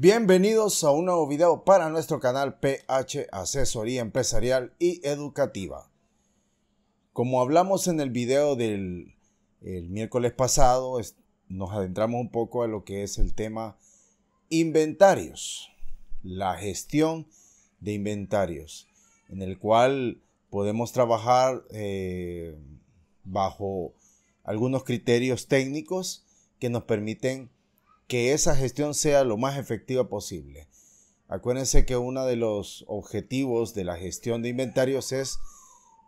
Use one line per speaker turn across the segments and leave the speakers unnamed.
Bienvenidos a un nuevo video para nuestro canal PH Asesoría Empresarial y Educativa. Como hablamos en el video del el miércoles pasado, nos adentramos un poco a lo que es el tema inventarios, la gestión de inventarios, en el cual podemos trabajar eh, bajo algunos criterios técnicos que nos permiten que esa gestión sea lo más efectiva posible. Acuérdense que uno de los objetivos de la gestión de inventarios es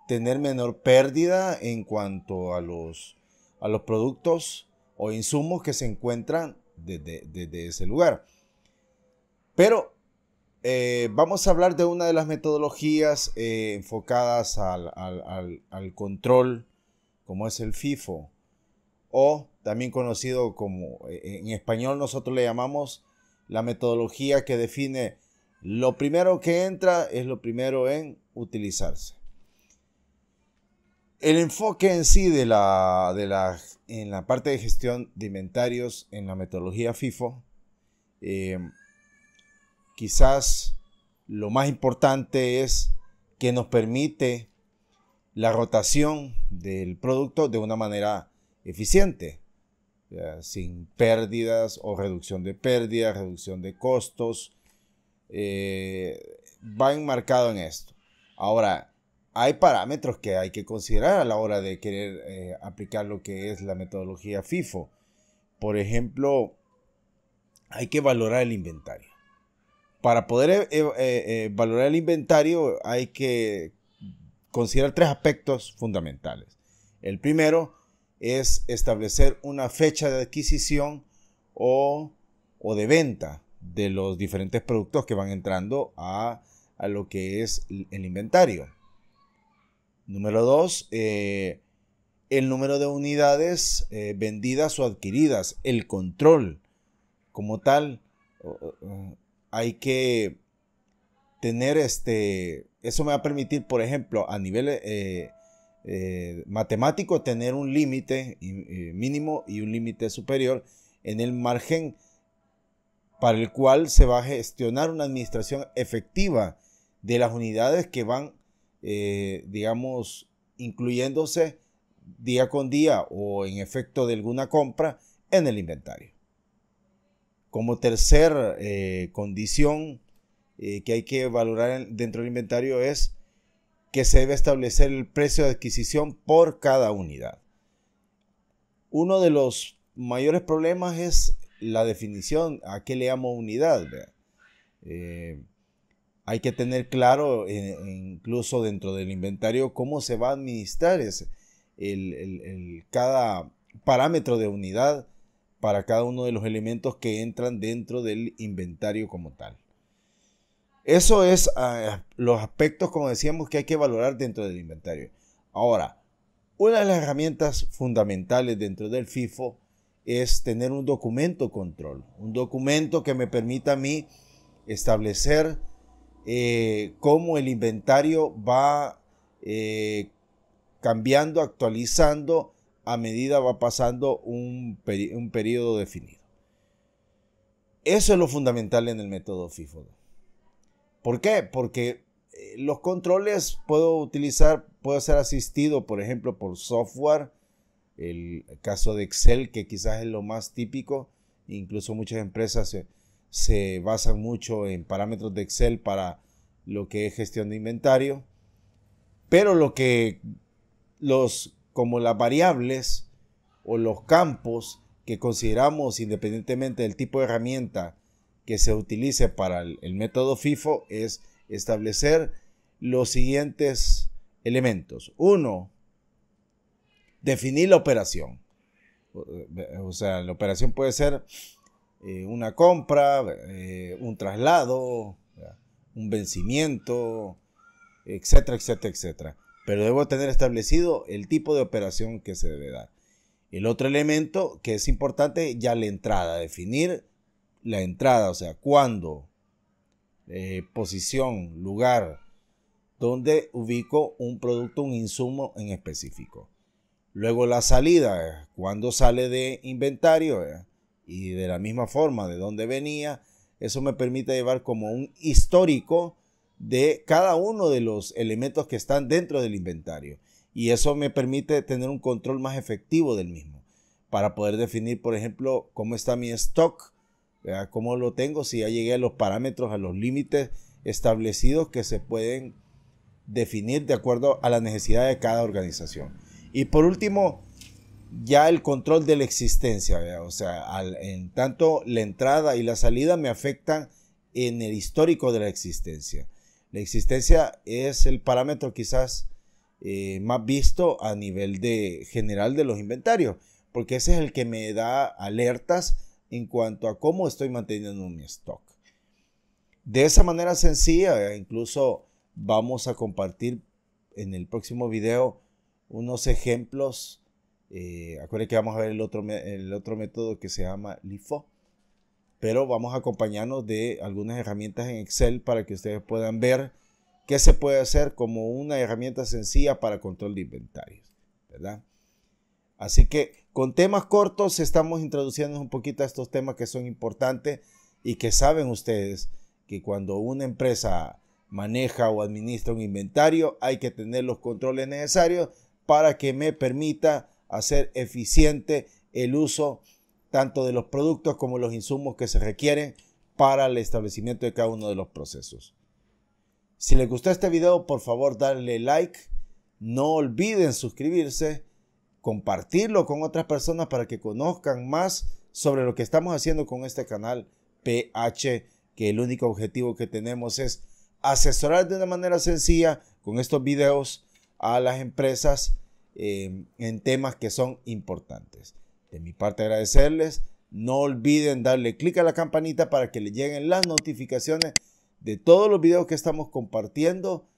tener menor pérdida en cuanto a los, a los productos o insumos que se encuentran desde, ese lugar. Pero eh, vamos a hablar de una de las metodologías eh, enfocadas al, al, control, como es el FIFO, o también conocido como, eh, en español nosotros le llamamos la metodología que define lo primero que entra es lo primero en utilizarse. El enfoque en sí de la, de la, en la parte de gestión de inventarios en la metodología FIFO, eh, quizás lo más importante es que nos permite la rotación del producto de una manera eficiente sin pérdidas o reducción de pérdidas, reducción de costos. Eh, va enmarcado en esto. Ahora, hay parámetros que hay que considerar a la hora de querer eh, aplicar lo que es la metodología FIFO. Por ejemplo, hay que valorar el inventario. Para poder eh, valorar el inventario hay que considerar tres aspectos fundamentales. El primero, es establecer una fecha de adquisición o, de venta de los diferentes productos que van entrando a, lo que es el inventario. Número dos, eh, el número de unidades eh, vendidas o adquiridas, el control como tal. Hay que tener este, eso me va a permitir, por ejemplo, a nivel eh, eh, matemático tener un límite eh, mínimo y un límite superior en el margen para el cual se va a gestionar una administración efectiva de las unidades que van, eh, digamos, incluyéndose día con día o en efecto de alguna compra en el inventario. Como tercer condición que hay que valorar dentro del inventario es que se debe establecer el precio de adquisición por cada unidad. Uno de los mayores problemas es la definición, a qué le llamo unidad. Eh, hay que tener claro, eh, incluso dentro del inventario, cómo se va a administrar cada parámetro de unidad para cada uno de los elementos que entran dentro del inventario como tal. Eso es ah, los aspectos, como decíamos, que hay que valorar dentro del inventario. Ahora, una de las herramientas fundamentales dentro del FIFO es tener un documento control, un documento que me permita a mí establecer eh, cómo el inventario va eh, cambiando, actualizando a medida va pasando un, periodo definido. Eso es lo fundamental en el método FIFO. ¿Por qué? Porque eh, los controles puedo utilizar, puedo ser asistido, por ejemplo, por software. El caso de Excel, que quizás es lo más típico. Incluso muchas empresas se, basan mucho en parámetros de Excel para lo que es gestión de inventario. Pero lo que los, como las variables o los campos que consideramos independientemente del tipo de herramienta que se utilice para el, método FIFO es establecer los siguientes elementos. Uno, definir la operación. O eh, sea, la operación puede ser eh, una compra, eh, un traslado, un vencimiento, etcétera, etcétera, etcétera. Pero debo tener establecido el tipo de operación que se debe dar. El otro elemento que es importante, ya la entrada, definir la entrada, o sea, cuándo, eh, posición, lugar, donde ubico un producto, un insumo en específico. Luego la salida, eh, cuando sale de inventario eh, y de la misma forma de dónde venía, eso me permite llevar como un histórico de cada uno de los elementos que están dentro del inventario. Y eso me permite tener un control más efectivo del mismo para poder definir, por ejemplo, cómo está mi stock ¿Cómo lo tengo? Si ya llegué a los parámetros, a los límites establecidos que se pueden definir de acuerdo a la necesidad de cada organización. Y por último, ya el control de la existencia, o sea, en tanto la entrada y la salida me afectan en el histórico de la existencia. La existencia es el parámetro quizás eh, más visto a nivel de general de los inventarios, porque ese es el que me da alertas en cuanto a cómo estoy manteniendo mi stock. De esa manera sencilla, incluso vamos a compartir en el próximo video unos ejemplos. Eh, acuérdense que vamos a ver el otro, el otro método que se llama LIFO. Pero vamos a acompañarnos de algunas herramientas en Excel para que ustedes puedan ver qué se puede hacer como una herramienta sencilla para control de inventarios. ¿Verdad? Así que con temas cortos estamos introduciendo un poquito a estos temas que son importantes y que saben ustedes que cuando una empresa maneja o administra un inventario hay que tener los controles necesarios para que me permita hacer eficiente el uso tanto de los productos como los insumos que se requieren para el establecimiento de cada uno de los procesos. Si les gustó este video, por favor, darle like. No olviden suscribirse compartirlo con otras personas para que conozcan más sobre lo que estamos haciendo con este canal PH, que el único objetivo que tenemos es asesorar de una manera sencilla con estos videos a las empresas em, en temas que son importantes. De mi parte agradecerles. No olviden darle clic a la campanita para que le lleguen las notificaciones de todos los videos que estamos compartiendo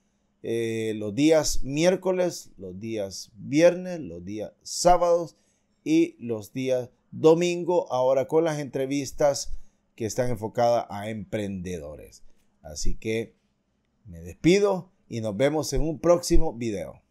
eh, los días miércoles, los días viernes, los días sábados y los días domingo, ahora con las entrevistas que están enfocadas a emprendedores. Así que me despido y nos vemos en un próximo video.